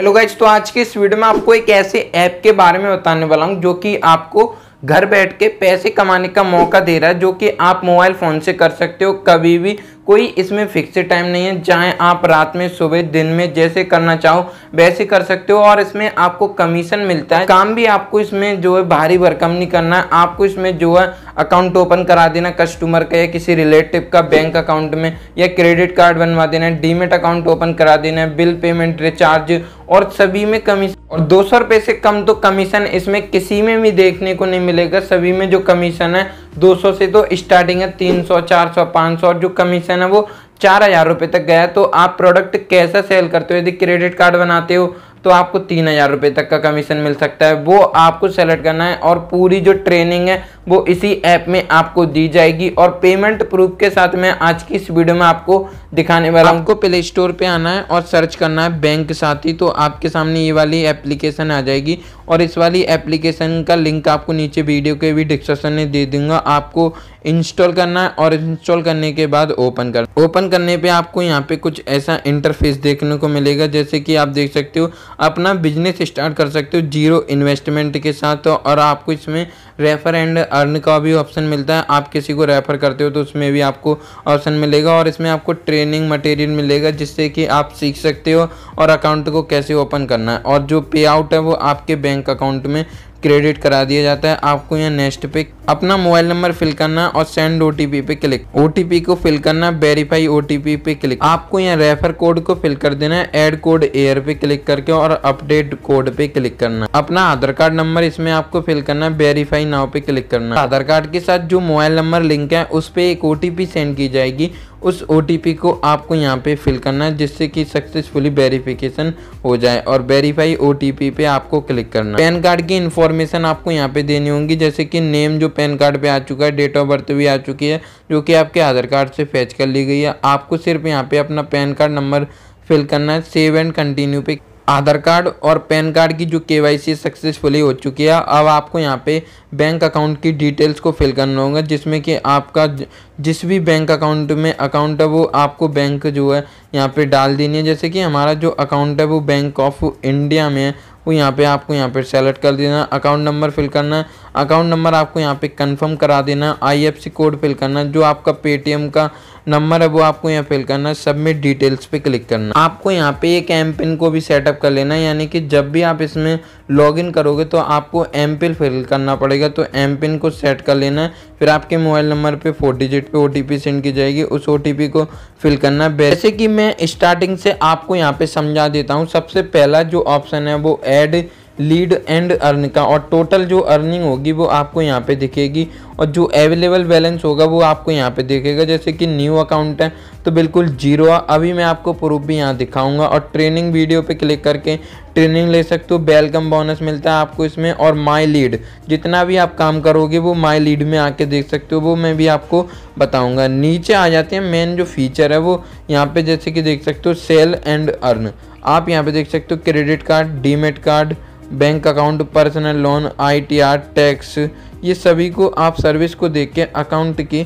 hello guys तो आज के इस वीडियो में आपको एक ऐसे ऐप के बारे में बताने वाला हूँ जो कि आपको घर बैठ के पैसे कमाने का मौका दे रहा है जो कि आप मोबाइल फ़ोन से कर सकते हो कभी भी कोई इसमें फिक्सड टाइम नहीं है चाहे आप रात में सुबह दिन में जैसे करना चाहो वैसे कर सकते हो और इसमें आपको कमीशन मिलता है काम भी आपको इसमें जो है भारी भरकम नहीं करना है आपको इसमें जो है अकाउंट ओपन करा देना कस्टमर का या किसी रिलेटिव का बैंक अकाउंट में या क्रेडिट कार्ड बनवा देना है डीमेट अकाउंट ओपन करा देना है बिल पेमेंट रिचार्ज और सभी में कमीशन और दो सौ रुपये से कम तो कमीशन इसमें किसी में भी देखने को नहीं मिलेगा सभी में जो कमीशन है 200 से तो स्टार्टिंग है 300 400 500 और जो कमीशन है वो चार हज़ार रुपये तक गया तो आप प्रोडक्ट कैसा सेल करते हो यदि क्रेडिट कार्ड बनाते हो तो आपको तीन हज़ार रुपये तक का कमीशन मिल सकता है वो आपको सेलेक्ट करना है और पूरी जो ट्रेनिंग है वो इसी ऐप में आपको दी जाएगी और पेमेंट प्रूफ के साथ मैं आज की इस वीडियो में आपको दिखाने वाला हूँ आपको प्ले स्टोर पे आना है और सर्च करना है बैंक साथी तो आपके सामने ये वाली एप्लीकेशन आ जाएगी और इस वाली एप्लीकेशन का लिंक आपको नीचे वीडियो के भी डिस्क्रिप्शन में दे दूंगा आपको इंस्टॉल करना है और इंस्टॉल करने के बाद ओपन कर ओपन करने पे आपको यहाँ पे कुछ ऐसा इंटरफेस देखने को मिलेगा जैसे कि आप देख सकते हो अपना बिजनेस स्टार्ट कर सकते हो जीरो इन्वेस्टमेंट के साथ और आपको इसमें रेफ़र एंड अर्न का भी ऑप्शन मिलता है आप किसी को रेफ़र करते हो तो उसमें भी आपको ऑप्शन मिलेगा और इसमें आपको ट्रेनिंग मटेरियल मिलेगा जिससे कि आप सीख सकते हो और अकाउंट को कैसे ओपन करना है और जो पे आउट है वो आपके बैंक अकाउंट में क्रेडिट करा दिया जाता है आपको यहाँ नेक्स्ट पे अपना मोबाइल नंबर फिल करना और सेंड ओटीपी पे क्लिक ओटीपी को फिल करना वेरीफाई ओटीपी पे क्लिक आपको यहाँ रेफर कोड को फिल कर देना है एड कोड एयर पे क्लिक करके और अपडेट कोड पे क्लिक करना अपना आधार कार्ड नंबर इसमें आपको फिल करना है वेरीफाई नाव पे क्लिक करना आधार कार्ड के साथ जो मोबाइल नंबर लिंक है उस पर एक ओटीपी सेंड की जाएगी उस ओ को आपको यहाँ पे फिल करना है जिससे कि सक्सेसफुली वेरिफिकेशन हो जाए और वेरीफाई ओ पे आपको क्लिक करना पैन कार्ड की इन्फॉर्मेशन आपको यहाँ पे देनी होगी जैसे कि नेम जो पैन कार्ड पे आ चुका है डेट ऑफ बर्थ भी आ चुकी है जो कि आपके आधार कार्ड से फैच कर ली गई है आपको सिर्फ यहाँ पे अपना पैन कार्ड नंबर फिल करना है सेव एंड कंटिन्यू पे आधार कार्ड और पैन कार्ड की जो के सक्सेसफुली हो चुकी है अब आपको यहाँ पे बैंक अकाउंट की डिटेल्स को फिल करना होगा जिसमें कि आपका जिस भी बैंक अकाउंट में अकाउंट है वो आपको बैंक जो है यहाँ पे डाल देनी है जैसे कि हमारा जो अकाउंट है वो बैंक ऑफ इंडिया में है वो यहाँ पे आपको यहाँ पे सेलेक्ट कर देना अकाउंट नंबर फिल करना है अकाउंट नंबर आपको यहाँ पे कंफर्म करा देना I F C code fill करना जो आपका पेटीएम का नंबर है वो आपको यहाँ फिल करना है सबमिट डिटेल्स पे क्लिक करना आपको यहाँ पे एक एम पिन को भी सेटअप कर लेना है यानी कि जब भी आप इसमें लॉगिन करोगे तो आपको एम पिन फिल करना पड़ेगा तो एम पिन को सेट कर लेना है फिर आपके मोबाइल नंबर पे फोर डिजिट पे ओ सेंड की जाएगी उस ओ को फिल करना है वैसे कि मैं स्टार्टिंग से आपको यहाँ पे समझा देता हूँ सबसे पहला जो ऑप्शन है वो एड लीड एंड अर्न का और टोटल जो अर्निंग होगी वो आपको यहाँ पे दिखेगी और जो अवेलेबल बैलेंस होगा वो आपको यहाँ पे दिखेगा जैसे कि न्यू अकाउंट है तो बिल्कुल जीरो अभी मैं आपको प्रूफ भी यहाँ दिखाऊंगा और ट्रेनिंग वीडियो पे क्लिक करके ट्रेनिंग ले सकते हो वेलकम बोनस मिलता है आपको इसमें और माई लीड जितना भी आप काम करोगे वो माई लीड में आके देख सकते हो वो मैं भी आपको बताऊँगा नीचे आ जाते हैं मेन जो फीचर है वो यहाँ पर जैसे कि देख सकते हो सेल एंड अर्न आप यहाँ पर देख सकते हो credit card demat card bank account personal loan ITR tax ये सभी को आप सर्विस को देख के अकाउंट की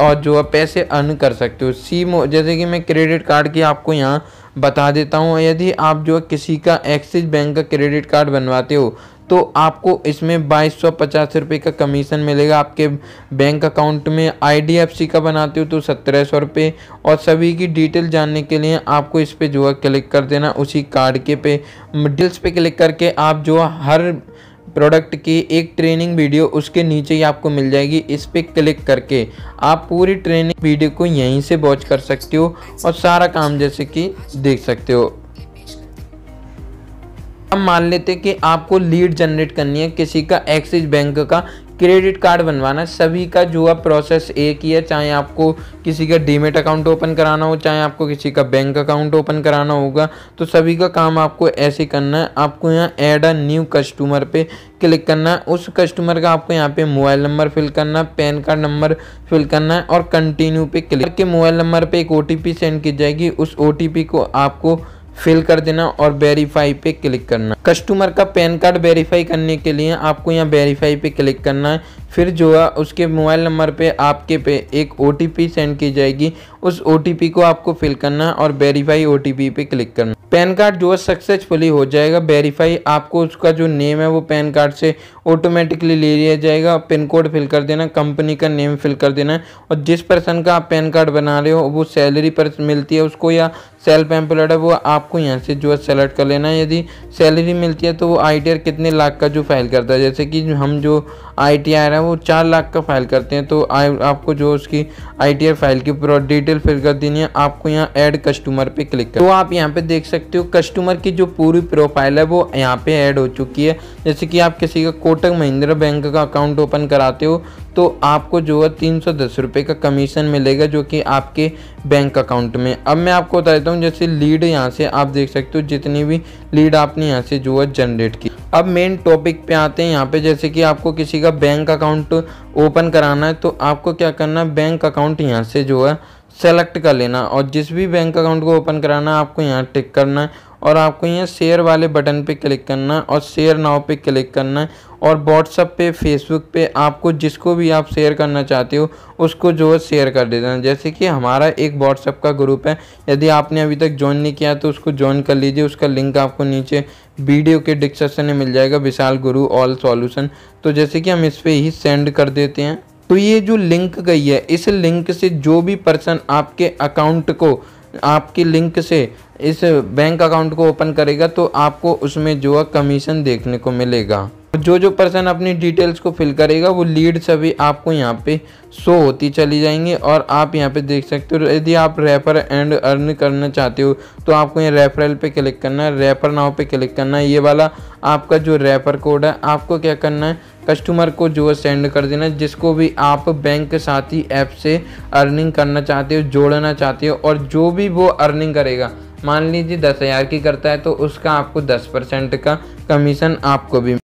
और जो है पैसे अर्न कर सकते हो सी जैसे कि मैं क्रेडिट कार्ड की आपको यहाँ बता देता हूँ यदि आप जो किसी का एक्सिस बैंक का क्रेडिट कार्ड बनवाते हो तो आपको इसमें बाईस सौ पचास रुपये का कमीशन मिलेगा आपके बैंक अकाउंट में आईडीएफसी का बनाते हो तो सत्रह सौ रुपये और सभी की डिटेल जानने के लिए आपको इस पर जो है क्लिक कर देना उसी कार्ड के पे डिटेल्स पे क्लिक करके आप जो हर प्रोडक्ट की एक ट्रेनिंग वीडियो उसके नीचे ही आपको मिल जाएगी इस पर क्लिक करके आप पूरी ट्रेनिंग वीडियो को यहीं से वॉच कर सकते हो और सारा काम जैसे कि देख सकते हो हम मान लेते हैं कि आपको लीड जनरेट करनी है किसी का एक्सिस बैंक का क्रेडिट कार्ड बनवाना सभी का जो है प्रोसेस एक ही है चाहे आपको किसी का डीमेट अकाउंट ओपन कराना हो चाहे आपको किसी का बैंक अकाउंट ओपन कराना होगा तो सभी का काम आपको ऐसे करना है आपको यहाँ ऐड अ न्यू कस्टमर पे क्लिक करना है उस कस्टमर का आपको यहाँ पे मोबाइल नंबर फिल करना है पैन कार्ड नंबर फिल करना है और कंटिन्यू पे क्लिक करके मोबाइल नंबर पर एक ओ सेंड की जाएगी उस ओ को आपको फिल कर देना और वेरीफाई पे क्लिक करना कस्टमर का पैन कार्ड वेरीफाई करने के लिए आपको यहाँ वेरीफाई पे क्लिक करना है फिर जो है उसके मोबाइल नंबर पे आपके पे एक ओ सेंड की जाएगी उस ओ को आपको फिल करना और वेरीफाई ओ पे क्लिक करना पैन कार्ड जो है सक्सेसफुली हो जाएगा वेरीफाई आपको उसका जो नेम है वो पैन कार्ड से ऑटोमेटिकली ले लिया जाएगा पिन कोड फिल कर देना कंपनी का नेम फिल कर देना है और जिस पर्सन का आप पैन कार्ड बना रहे हो वो सैलरी पर मिलती है उसको या सेल्फ एम्प्लॉयड है वो आपको यहाँ से जो है सेलेक्ट कर लेना है यदि सैलरी मिलती है तो वो आई कितने लाख का जो फाइल करता है जैसे कि हम जो आई टी आर है वो चार लाख का फाइल करते हैं तो आई आपको जो उसकी आई टी आर फाइल की पूरा डिटेल फिल कर देनी है आपको यहाँ ऐड कस्टमर पे क्लिक कर तो आप यहाँ पे देख सकते हो कस्टमर की जो पूरी प्रोफाइल है वो यहाँ पे ऐड हो चुकी है जैसे कि आप किसी का कोटक महिंद्रा बैंक का अकाउंट ओपन कराते हो तो आपको जो है तीन सौ दस रुपये का कमीशन मिलेगा जो कि आपके बैंक अकाउंट में अब मैं आपको बता देता हूँ जैसे लीड यहाँ से आप देख सकते हो जितनी भी लीड आपने यहाँ से जो है जनरेट की अब मेन टॉपिक पे आते हैं यहाँ पे जैसे कि आपको किसी का बैंक अकाउंट ओपन कराना है तो आपको क्या करना है बैंक अकाउंट यहाँ से जो है सेलेक्ट कर लेना और जिस भी बैंक अकाउंट को ओपन कराना है आपको यहाँ टिक करना है और आपको यहाँ शेयर वाले बटन पे क्लिक करना है और शेयर नाव पे क्लिक करना है और व्हाट्सअप पे फेसबुक पे आपको जिसको भी आप शेयर करना चाहते हो उसको जो है शेयर कर देना जैसे कि हमारा एक व्हाट्सअप का ग्रुप है यदि आपने अभी तक ज्वाइन नहीं किया तो उसको ज्वाइन कर लीजिए उसका लिंक आपको नीचे वीडियो के डिस्क्रिप्शन में मिल जाएगा विशाल गुरु ऑल सॉल्यूशन तो जैसे कि हम इस पर ही सेंड कर देते हैं तो ये जो लिंक गई है इस लिंक से जो भी पर्सन आपके अकाउंट को आपकी लिंक से इस बैंक अकाउंट को ओपन करेगा तो आपको उसमें जो है कमीशन देखने को मिलेगा जो जो पर्सन अपनी डिटेल्स को फिल करेगा वो लीड सभी आपको यहाँ पे शो होती चली जाएंगी और आप यहाँ पे देख सकते हो यदि आप रेफर एंड अर्न करना चाहते हो तो आपको यहाँ रेफरल पे क्लिक करना है रेफर नाव पे क्लिक करना है ये वाला आपका जो रेफर कोड है आपको क्या करना है कस्टमर को जो है सेंड कर देना जिसको भी आप बैंक साथी ऐप से अर्निंग करना चाहते हो जोड़ना चाहते हो और जो भी वो अर्निंग करेगा मान लीजिए दस हज़ार की करता है तो उसका आपको दस परसेंट का कमीशन आपको भी